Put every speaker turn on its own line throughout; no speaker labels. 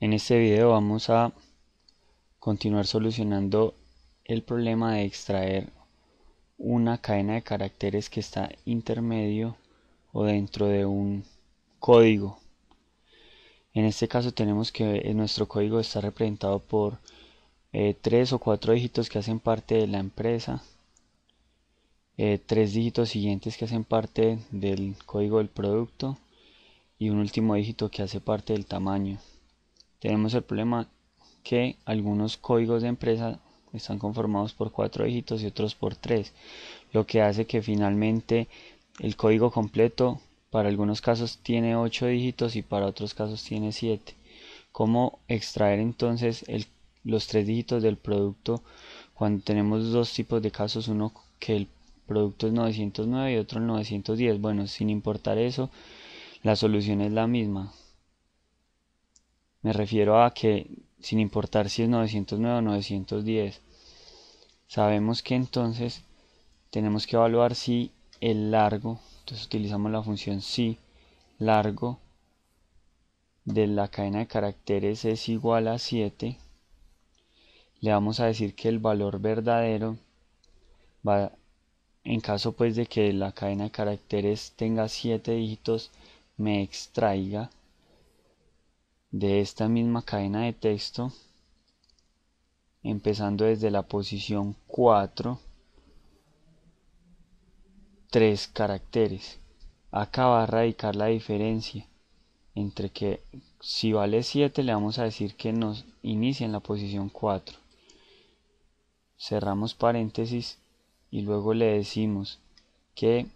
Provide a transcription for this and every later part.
En este video vamos a continuar solucionando el problema de extraer una cadena de caracteres que está intermedio o dentro de un código. En este caso tenemos que eh, nuestro código está representado por eh, tres o cuatro dígitos que hacen parte de la empresa, eh, tres dígitos siguientes que hacen parte del código del producto y un último dígito que hace parte del tamaño tenemos el problema que algunos códigos de empresa están conformados por cuatro dígitos y otros por tres, lo que hace que finalmente el código completo para algunos casos tiene ocho dígitos y para otros casos tiene siete ¿Cómo extraer entonces los tres dígitos del producto cuando tenemos dos tipos de casos? Uno que el producto es 909 y otro 910. Bueno, sin importar eso, la solución es la misma. Me refiero a que, sin importar si es 909 o 910, sabemos que entonces tenemos que evaluar si el largo, entonces utilizamos la función si largo de la cadena de caracteres es igual a 7, le vamos a decir que el valor verdadero va en caso pues de que la cadena de caracteres tenga 7 dígitos me extraiga de esta misma cadena de texto empezando desde la posición 4 tres caracteres acá va a radicar la diferencia entre que si vale 7 le vamos a decir que nos inicia en la posición 4 cerramos paréntesis y luego le decimos que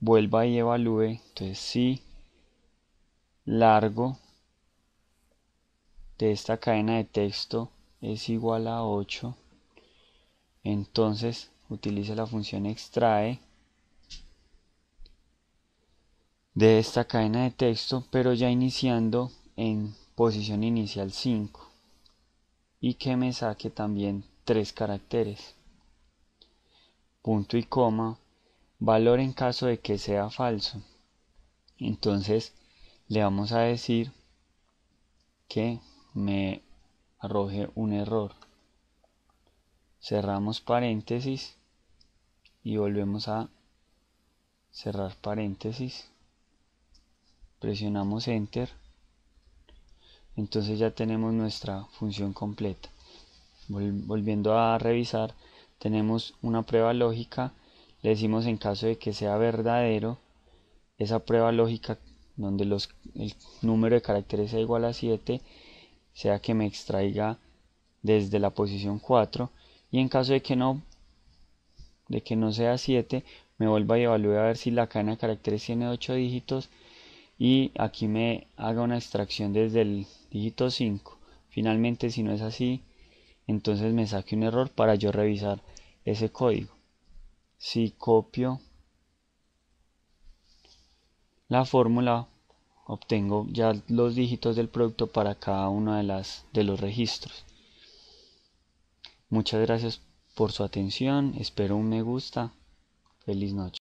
vuelva y evalúe entonces si largo de esta cadena de texto es igual a 8 entonces utilice la función extrae de esta cadena de texto pero ya iniciando en posición inicial 5 y que me saque también tres caracteres punto y coma valor en caso de que sea falso entonces le vamos a decir que me arroje un error. Cerramos paréntesis y volvemos a cerrar paréntesis. Presionamos enter. Entonces ya tenemos nuestra función completa. Volviendo a revisar, tenemos una prueba lógica. Le decimos en caso de que sea verdadero, esa prueba lógica donde los, el número de caracteres sea igual a 7 sea que me extraiga desde la posición 4 y en caso de que no de que no sea 7 me vuelva y evalúe a ver si la cadena de caracteres tiene 8 dígitos y aquí me haga una extracción desde el dígito 5 finalmente si no es así entonces me saque un error para yo revisar ese código si copio la fórmula obtengo ya los dígitos del producto para cada uno de, las, de los registros. Muchas gracias por su atención, espero un me gusta, feliz noche.